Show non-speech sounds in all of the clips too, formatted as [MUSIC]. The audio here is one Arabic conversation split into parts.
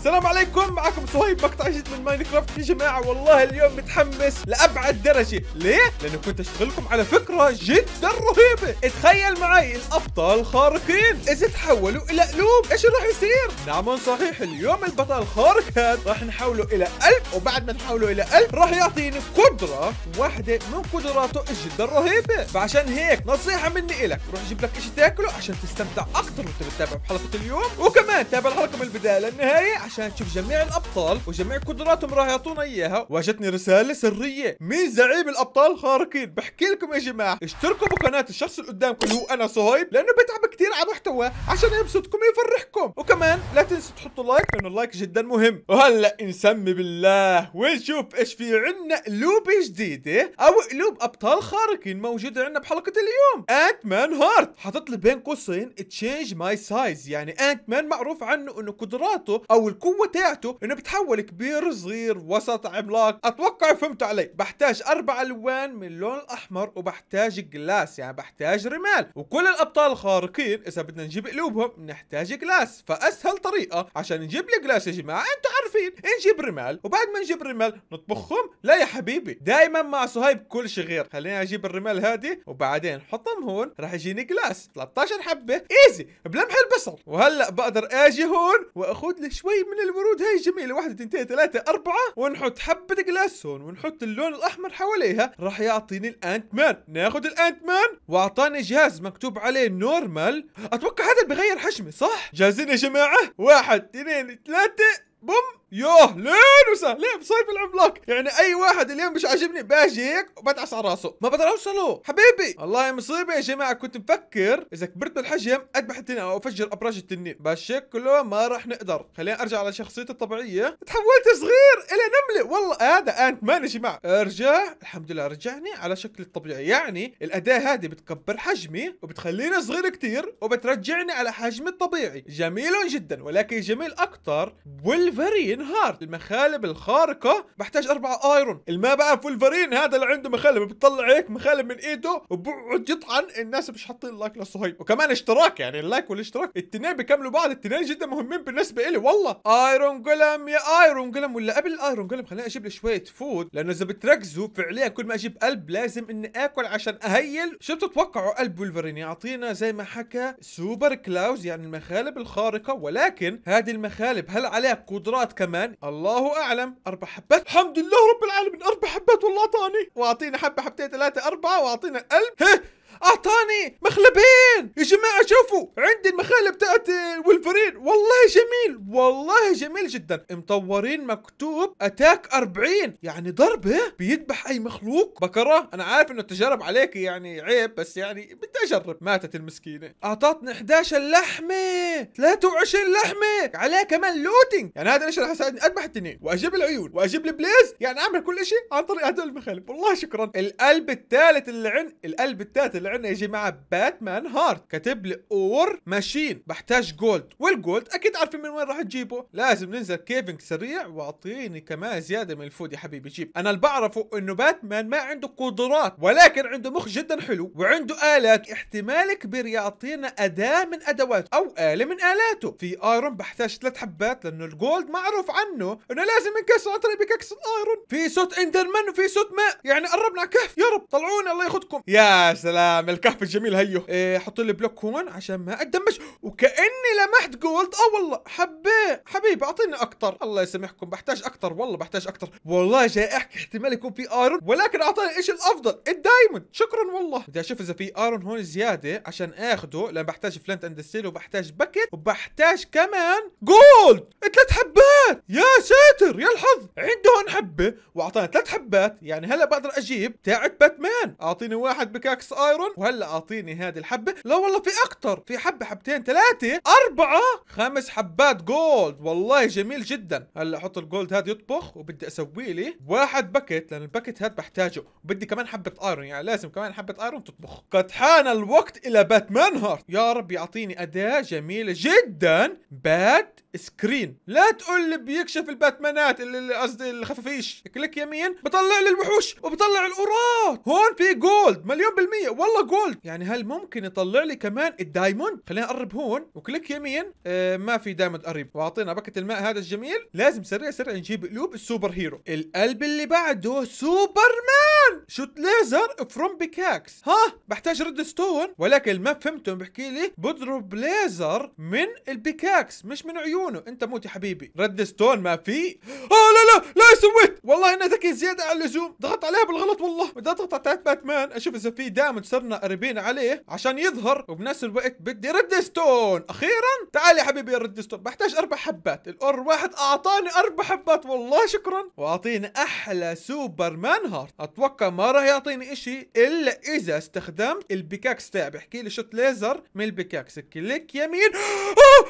السلام عليكم معكم صهيب مقطع جديد من ماينكرافت يا جماعه والله اليوم متحمس لابعد درجه ليه لانه كنت اشتغلكم على فكره جدا رهيبه تخيل معي الابطال خارقين اذا تحولوا الى قلوب ايش راح يصير نعم صحيح اليوم البطل الخارق هذا راح نحوله الى قلب وبعد ما نحوله الى قلب راح يعطيني قدره واحده من قدراته جدا رهيبه فعشان هيك نصيحه مني لك روح جيب لك شيء تاكله عشان تستمتع اكثر وانت بتتابع حلقه اليوم وكمان تابع الحلقه من البدايه للنهايه عشان تشوف جميع الابطال وجميع قدراتهم راح يعطونا اياها واجتني رساله سريه مين زعيم الابطال خارقين بحكي لكم يا جماعه اشتركوا بقناه الشخص اللي قدامكم اللي هو انا صهيب لانه بتعب كثير على محتوى عشان يبسطكم ويفرحكم وكمان لا تنسوا تحطوا لايك لانه اللايك جدا مهم وهلا نسمي بالله ونشوف ايش في عندنا قلوب جديده او قلوب ابطال خارقين موجوده عندنا بحلقه اليوم انت مان هارت حاطط لي بين قوسين تشينج ماي سايز يعني انت مان معروف عنه انه قدراته او القوه تاعته انه بتحول كبير صغير وسط عملاق اتوقع فهمتوا علي بحتاج اربع الوان من اللون الاحمر وبحتاج جلاس يعني بحتاج رمال وكل الابطال الخارقين اذا بدنا نجيب قلوبهم بنحتاج جلاس فاسهل طريقه عشان نجيب الجلاس يا جماعه انتم عارفين نجيب رمال وبعد ما نجيب رمال نطبخهم لا يا حبيبي دائما مع صهيب كل شيء غير خلينا اجيب الرمال هذه وبعدين حطهم هون راح يجيني جلاس 13 حبه ايزي بلمح البصر وهلا بقدر اجي هون واخذ لي شوي من الورود هاي جميله واحده تنتين ثلاثه اربعه ونحط حبه جلاسون ونحط اللون الاحمر حواليها راح يعطيني الانت مان ناخذ الانت مان واعطاني جهاز مكتوب عليه نورمال اتوقع هذا بغير حجمي صح جاهزين يا جماعه واحد اثنين ثلاثه بوم يوه لين وسهلين بصيف العملاق يعني اي واحد اليوم مش عاجبني باجي هيك وبدعس على راسه ما بقدر اوصله حبيبي والله مصيبه يا جماعه كنت مفكر اذا كبرت بالحجم اذبح التنين او افجر ابراج التنين بس كله ما راح نقدر خلينا ارجع على شخصيتي الطبيعيه تحولت صغير الى نمله والله هذا آه انت مان يا جماعه ارجع الحمد لله رجعني على شكلي الطبيعي يعني الاداه هذه بتكبر حجمي وبتخليني صغير كثير وبترجعني على حجمي الطبيعي جميل جدا ولكن جميل اكثر بولفرين بروكن هارت المخالب الخارقه بحتاج اربعه ايرون الما بقى فولفرين هذا اللي عنده مخالب بتطلع هيك مخالب من ايده وبقعد يطعن الناس مش حاطين لايك لصهيب وكمان اشتراك يعني اللايك والاشتراك الاثنين بيكملوا بعض الاثنين جدا مهمين بالنسبه الي والله ايرون قلم يا ايرون قلم ولا قبل آيرون قلم خليني اجيب لي شويه فود لانه اذا بتركزوا فعليا كل ما اجيب قلب لازم اني اكل عشان اهيل شو بتتوقعوا قلب فولفرين يعطينا زي ما حكى سوبر كلاوز يعني المخالب الخارقه ولكن هذه المخالب هل عليها قدرات كمان كمان الله اعلم اربع حبات الحمد لله رب العالمين اربع حبات والله اعطاني واعطينا حبه حبتين ثلاثه اربعه واعطينا قلب هه اعطاني مخلبين يا جماعه شوفوا عندي المخالب تاعت ولفرين والله جميل والله جميل جدا مطورين مكتوب اتاك 40 يعني ضربه بيذبح اي مخلوق بكره انا عارف انه التجارب عليك يعني عيب بس يعني بدي اجرب ماتت المسكينه اعطتني 11 لحمه 23 لحمه عليها كمان لوتنج يعني هذا الشيء راح يساعدني اذبح التنين واجيب العيون واجيب البليز يعني اعمل كل شيء عن طريق هدول المخالب والله شكرا القلب الثالث اللي عند القلب الثالث اللي عندنا يا جماعه باتمان هارت كاتب لي اور ماشين بحتاج جولد والجولد اكيد عارفين من وين راح تجيبه لازم ننزل كيفنج سريع واعطيني كمان زياده من الفود يا حبيبي جيب انا اللي بعرفه انه باتمان ما عنده قدرات ولكن عنده مخ جدا حلو وعنده الات احتمال كبير يعطينا اداه من ادواته او اله من الاته في ايرون بحتاج ثلاث حبات لانه الجولد معروف عنه انه لازم ينكسر عن طريق بككس الايرون في صوت اندرمان وفي صوت ماء يعني قربنا على كهف يا رب طلعونا الله ياخذكم يا سلام من الكهف الجميل هيو إيه حط لي بلوك هون عشان ما اتدمج وكاني لمحت جولد اه والله حبيت حبيبي اعطيني اكثر الله يسامحكم بحتاج اكثر والله بحتاج اكثر والله جاي احكي احتمال يكون في ايرون ولكن اعطاني ايش الافضل الدايموند شكرا والله بدي اشوف اذا في ايرون هون زياده عشان اخده لان بحتاج فلنت اند ستيل وبحتاج باكيت وبحتاج كمان جولد ثلاث حبات يا ساتر يا الحظ عنده هون حبه واعطاني ثلاث حبات يعني هلا بقدر اجيب تاعت باتمان اعطيني واحد بكاكس ايرون تفكرهم وهلا اعطيني هذه الحبه لا والله في اكثر في حبه حبتين ثلاثه اربعه خمس حبات جولد والله جميل جدا هلا احط الجولد هذا يطبخ وبدي اسوي لي واحد باكيت لان الباكيت هذا بحتاجه وبدي كمان حبه ايرون يعني لازم كمان حبه ايرون تطبخ قد حان الوقت الى باتمان هارت يا رب يعطيني اداه جميله جدا بات سكرين لا تقول لي بيكشف الباتمانات اللي قصدي الخفافيش كليك يمين بطلع لي الوحوش وبطلع القرات هون في جولد مليون بالمية والله جولد يعني هل ممكن يطلع لي كمان الدايموند خلينا نقرب هون وكليك يمين آه ما في دايموند قريب واعطينا بكت الماء هذا الجميل لازم سريع سريع نجيب قلوب السوبر هيرو القلب اللي بعده سوبر مان شوت ليزر فروم بيكاكس ها بحتاج ريد ستون ولكن ما فهمتهم بحكي لي بضرب ليزر من البيكاكس مش من عيون عيونه انت موت يا حبيبي رد ستون ما في اه لا لا لا سويت والله انه ذكي زياده عن اللزوم ضغط عليها بالغلط والله بدي اضغط على تاعت باتمان اشوف اذا في دامج صرنا قريبين عليه عشان يظهر وبنفس الوقت بدي رد ستون اخيرا تعال يا حبيبي رد ستون بحتاج اربع حبات الاور واحد اعطاني اربع حبات والله شكرا واعطيني احلى سوبر مان هارت اتوقع ما راح يعطيني اشي الا اذا استخدمت البيكاكس تاعي بحكي لي شوت ليزر من البيكاكس كليك يمين [GASPS] آه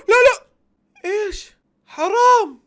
حرام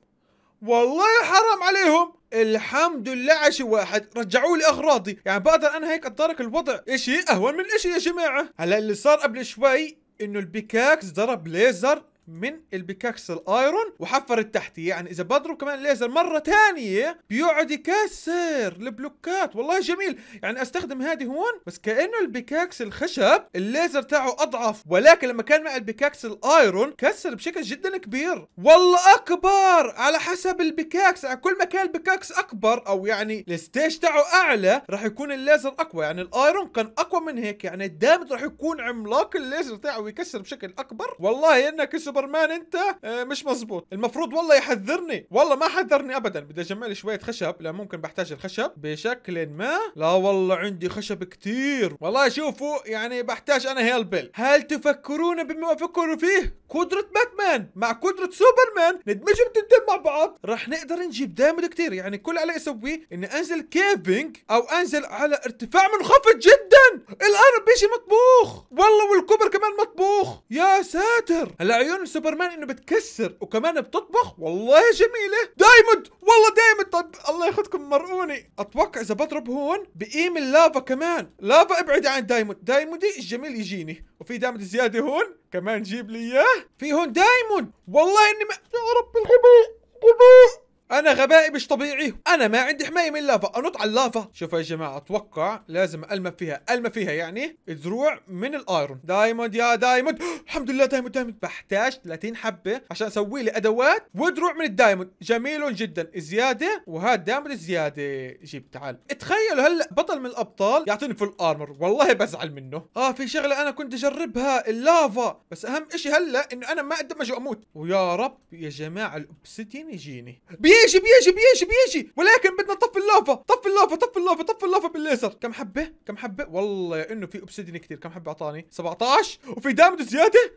والله حرام عليهم الحمد لله عشي واحد رجعوا لي اغراضي يعني بقدر انا هيك اتدارك الوضع اشي اهون من اشي يا جماعه هلا اللي صار قبل شوي انه البيكاكس ضرب ليزر من البيكاكس الايرون وحفر تحتي يعني اذا بضرب كمان ليزر مره ثانيه بيقعد يكسر البلوكات والله جميل يعني استخدم هذه هون بس كانه البيكاكس الخشب الليزر تاعه اضعف ولكن لما كان مع البيكاكس الايرون كسر بشكل جدا كبير والله اكبر على حسب البيكاكس على كل ما كان البيكاكس اكبر او يعني الستيج تاعه اعلى راح يكون الليزر اقوى يعني الايرون كان اقوى من هيك يعني الدامج راح يكون عملاق الليزر تاعه ويكسر بشكل اكبر والله انك سوبرمان انت آه، مش مزبوط المفروض والله يحذرني والله ما حذرني ابدا بدي اجمع لي شويه خشب لان ممكن بحتاج الخشب بشكل ما لا والله عندي خشب كثير والله شوفوا يعني بحتاج انا هيلبل هل تفكرون بما افكر فيه قدره باتمان مع قدره سوبرمان ندمجهم الاثنين مع بعض رح نقدر نجيب دامج كثير يعني كل علي اسويه اني انزل كيفنج او انزل على ارتفاع منخفض جدا الارض بيجي مطبوخ والله والكوبر كمان مطبوخ يا ساتر هلا عيون من سوبرمان انه بتكسر وكمان بتطبخ والله جميله دايموند والله دايموند طب الله ياخذكم مرقوني اتوقع اذا بضرب هون بقيم اللافا كمان لافا ابعد عن دايموند دايموندي الجميل يجيني وفي دايموند زياده هون كمان جيب لي اياه في هون دايموند والله اني ما... يا رب الحبيب انا غبائي مش طبيعي انا ما عندي حمايه من اللافا انط على اللافا شوفوا يا جماعه اتوقع لازم المف فيها المف فيها يعني دروع من الايرون دايموند يا دايموند الحمد لله دايموند دايموند بحتاج 30 حبه عشان اسوي لي ادوات ودروع من الدايموند جميل جدا زياده وهذا دايموند زياده جيب تعال تخيلوا هلا بطل من الابطال يعطيني فول ارمر والله بزعل منه اه في شغله انا كنت اجربها اللافا بس اهم شيء هلا انه انا ما ادمج واموت ويا رب يا جماعه الاوبسيديان يجيني بيجي بيجي بيجي بيجي ولكن بدنا نطفي اللافا طفي اللافا طفي اللافا طفي اللافا بالليزر كم حبه كم حبه والله انه في اوبسيدين كثير كم حبه اعطاني 17 وفي دامج زياده [GASPS]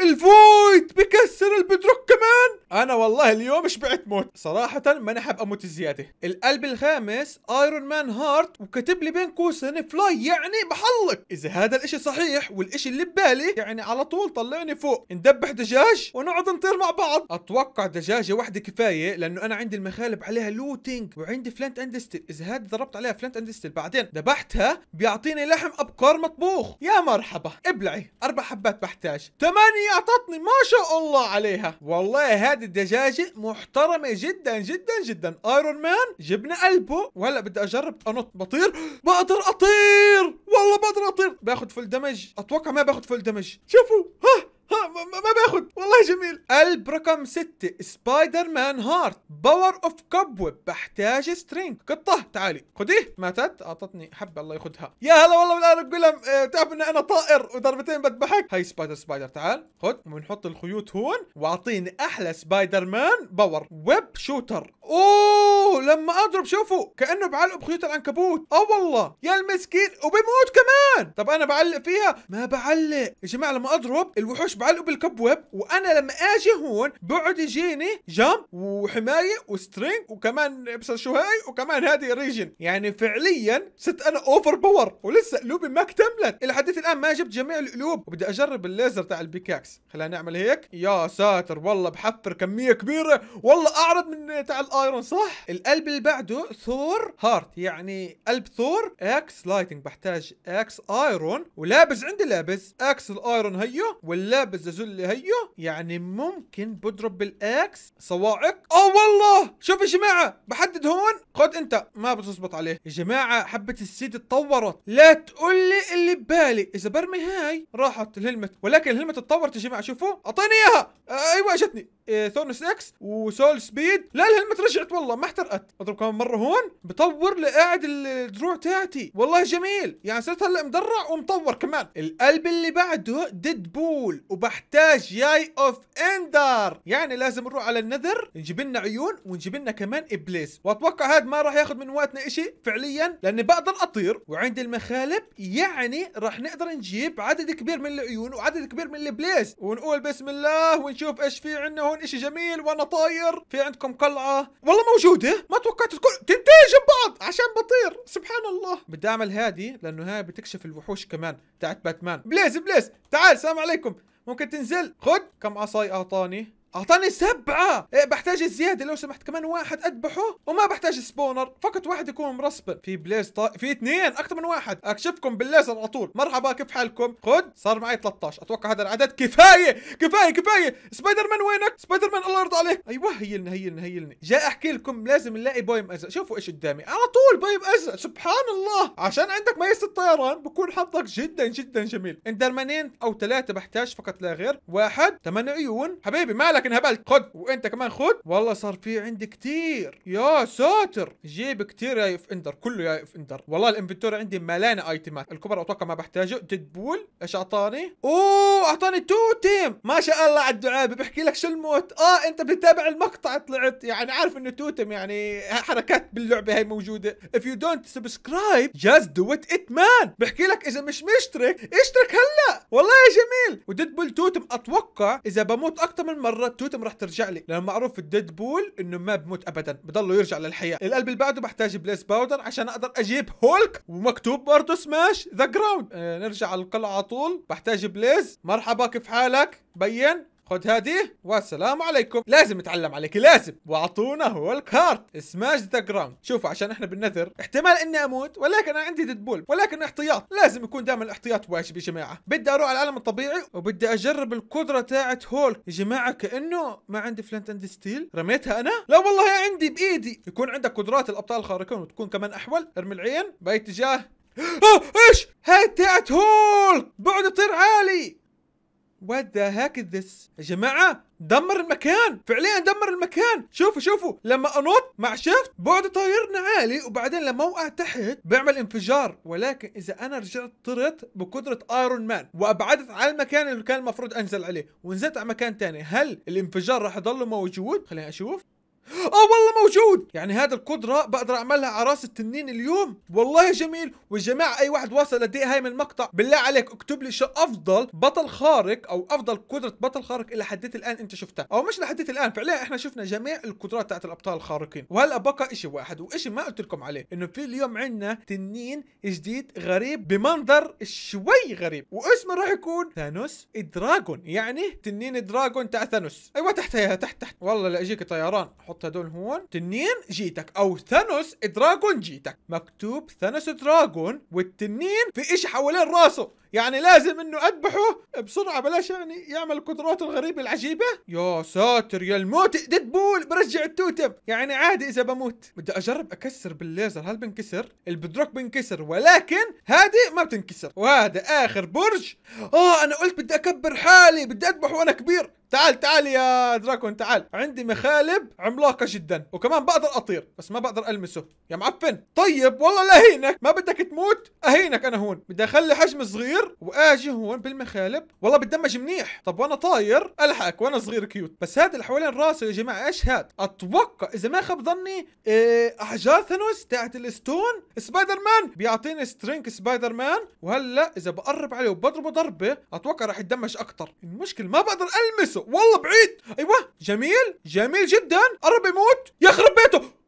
الفويد بكسر البدروك كمان انا والله اليوم شبعت موت صراحه ما حاب اموت زياده القلب الخامس ايرون مان هارت وكاتب لي بين قوسين فلاي يعني بحلق اذا هذا الاشي صحيح والاشي اللي ببالي يعني على طول طلعني فوق ندبح دجاج ونقعد نطير مع بعض اتوقع دجاجه واحده كفايه لانه انا عندي المخالب عليها لوتينج وعندي فلانت اندستل اذا هذا ضربت عليها فلانت اندستل بعدين ذبحتها بيعطيني لحم ابقار مطبوخ يا مرحبا ابلعي اربع حبات بحتاج ثمانية هي اعطتني ما شاء الله عليها والله هذه الدجاجة محترمة جدا جدا جدا ايرون مان جبنا قلبه وهلا بدي اجرب انط بطير بقدر اطير والله بقدر اطير باخذ فل دمج اتوقع ما باخذ فل دمج شوفوا ها ها ما باخذ والله جميل قلب رقم 6 سبايدر مان هارت باور اوف كبوب بحتاج سترينج قطه تعالي خذيه ماتت اعطتني حبه الله ياخذها يا هلا والله بالقلب بقول لهم اه تعرف ان انا طائر وضربتين بذبحك هاي سبايدر سبايدر تعال خذ وبنحط الخيوط هون واعطيني احلى سبايدر مان باور ويب شوتر اوه اوه لما اضرب شوفوا كانه بعلق بخيوط العنكبوت اه والله يا المسكين وبيموت كمان طب انا بعلق فيها ما بعلق يا جماعه لما اضرب الوحوش بعلقوا بالكبوب وانا لما اجي هون بقعد يجيني جام وحمايه وسترينج وكمان ابصر شو هاي وكمان هذه ريجن يعني فعليا صرت انا اوفر باور ولسه قلوبي ما اكتملت الى حديت الان ما جبت جميع القلوب وبدي اجرب الليزر تاع البيكاكس خلينا نعمل هيك يا ساتر والله بحفر كميه كبيره والله اعرض من تاع الايرون صح القلب اللي بعده ثور هارت يعني قلب ثور اكس لايتنج بحتاج اكس ايرون ولابس عندي لابس اكس الايرون هيو واللابس زازول هيو يعني ممكن بضرب بالاكس صواعق اه والله شوف يا جماعه بحدد هون خد انت ما بتزبط عليه يا جماعه حبه السيد اتطورت لا تقول لي اللي ببالي اذا برمي هاي راحت الهلمت ولكن الهلمت اتطورت يا جماعه شوفوا اعطيني اياها آه، ايوه اجتني ثورنس اكس وسول سبيد لا الهلمت رجعت والله ما احتر وقت اضرب كمان مره هون بطور لقاعد الدروع تاعتي والله جميل يعني صرت هلا مدرع ومطور كمان القلب اللي بعده ديد بول وبحتاج ياي اوف اندر يعني لازم نروح على النذر نجيب لنا عيون ونجيب لنا كمان ابليس واتوقع هذا ما راح ياخذ من وقتنا شيء فعليا لاني بقدر اطير وعندي المخالب يعني راح نقدر نجيب عدد كبير من العيون وعدد كبير من البليس ونقول بسم الله ونشوف ايش في عندنا هون شيء جميل وانا طاير في عندكم قلعه والله موجوده ما توقعت تكون تنتين جنب بعض عشان بطير سبحان الله بدي اعمل هادي لانه هاي بتكشف الوحوش كمان تاعت باتمان بليز بليز تعال سلام عليكم ممكن تنزل خد كم عصاي اعطاني اعطاني سبعة إيه بحتاج زيادة لو سمحت كمان واحد اذبحه وما بحتاج سبونر فقط واحد يكون مرسبن في بليز طا... في اثنين اكثر من واحد اكشفكم بالليزر على طول مرحبا كيف حالكم خد صار معي 13 اتوقع هذا العدد كفاية كفاية كفاية سبايدر مان وينك سبايدر مان الله يرضى عليك ايوه هيلنا هيلنا هيلنا جاي احكي لكم لازم نلاقي بايم ازرق شوفوا ايش قدامي على طول بايم ازرق سبحان الله عشان عندك ميزة الطيران بكون حظك جدا جدا جميل اندرمانين او ثلاثة بحتاج فقط لا غير واحد ثمان عيون حبيبي مالك لك انهبلت خد وانت كمان خد والله صار في عندي كثير يا ساتر جيب كثير يا اف اندر كله يا اف اندر والله الانفنتوري عندي ملانه ايتمات الكبرى اتوقع ما بحتاجه ديدبول ايش اعطاني اوه اعطاني تو تيم ما شاء الله على الدعابه بحكي لك شو الموت اه انت بتتابع المقطع طلعت يعني عارف انه توتم يعني حركات باللعبه هي موجوده اف يو دونت سبسكرايب جاست دو ات مان بحكي لك اذا مش مشترك اشترك هلا والله يا جميل وديد بول توتم اتوقع اذا بموت اكثر من مره توتم راح ترجع لي لانه معروف الديد بول انه ما بموت ابدا بضله يرجع للحياه القلب اللي بعده بحتاج بليس باودر عشان اقدر اجيب هولك ومكتوب برضه سماش ذا جراوند آه نرجع على القلعه على طول بحتاج بليز مرحبا كيف حالك بين خذ هذه والسلام عليكم لازم اتعلم عليك لازم واعطونا هو الكارت سماش ذا جراوند شوفوا عشان احنا بالنذر احتمال اني اموت ولكن انا عندي ديدبول ولكن احتياط لازم يكون دائما الاحتياط واجب يا جماعه بدي اروح على العالم الطبيعي وبدي اجرب القدره تاعت هولك يا جماعه كانه ما عندي فلنت اند ستيل رميتها انا لا والله عندي بايدي يكون عندك قدرات الابطال الخارقين وتكون كمان احول ارمي العين باتجاه [GASPS] ايش هاي تاعت هولك بعد طير عالي وات ذا هاك ذس يا جماعه دمر المكان فعليا دمر المكان شوفوا شوفوا لما انط مع شفت بعد طايرنا عالي وبعدين لما اوقع تحت بيعمل انفجار ولكن اذا انا رجعت طرت بقدره ايرون مان وابعدت على المكان اللي كان المفروض انزل عليه ونزلت على مكان ثاني هل الانفجار راح يضل موجود خلينا اشوف اه والله موجود يعني هذا القدره بقدر اعملها على راس التنين اليوم والله جميل وجماعه اي واحد واصل لدقيقه هاي من المقطع بالله عليك اكتب لي شو افضل بطل خارق او افضل قدره بطل خارق الى حديت الان انت شفتها او مش لحديت الان فعليا احنا شفنا جميع القدرات تاعت الابطال الخارقين وهلا بقى شيء واحد وشيء ما قلت لكم عليه انه في اليوم عندنا تنين جديد غريب بمنظر شوي غريب واسمه راح يكون ثانوس دراجون يعني تنين دراجون تاع ثانوس ايوه تحت هي تحت تحت والله لا اجيك طيران حط هدول هون تنين جيتك او ثانوس دراجون جيتك مكتوب ثانوس دراجون والتنين في اشي حوالين راسه يعني لازم انه اذبحه بسرعه بلاش يعني يعمل القدرات الغريبه العجيبه يا ساتر يا الموت ديدبول برجع التوتم يعني عادي اذا بموت بدي اجرب اكسر بالليزر هل بنكسر البدروك بنكسر ولكن هذه ما بتنكسر وهذا اخر برج اه انا قلت بدي اكبر حالي بدي اذبح وانا كبير تعال تعال يا دراكون تعال عندي مخالب عملاقة جدا وكمان بقدر أطير بس ما بقدر ألمسه يا معفن طيب والله لهينك ما بدك تموت أهينك أنا هون بدي أخلي حجم صغير اطير واجي هون بالمخالب والله بتدمج منيح طب وانا طاير الحقك وانا صغير كيوت بس هذا اللي حوالين راسه يا جماعه ايش هاد اتوقع اذا ما خاب ظني إيه احجار ثانوس تاعت الستون سبايدر مان بيعطيني سترينك سبايدر مان وهلا اذا بقرب عليه وبضربه ضربه اتوقع راح يتدمج اكثر المشكله ما بقدر المسه والله بعيد ايوه جميل جميل جدا قرب يموت يخرب بيته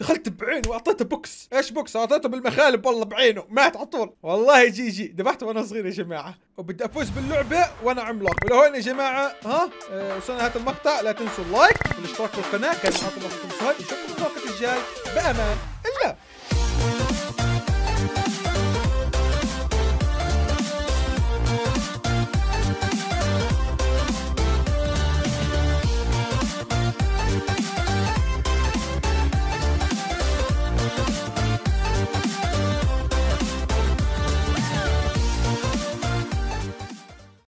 دخلت بعينه واعطيته بوكس ايش بوكس اعطيته بالمخالب والله بعينه مات على طول والله جي جي ذبحته وانا صغير يا جماعه وبدي افوز باللعبه وانا عملاق ولهون يا جماعه ها أه وصلنا هذا المقطع لا تنسوا اللايك والاشتراك في القناه كان معكم اخوكم سهيل نشوفكم الوقت الجاي بامان الله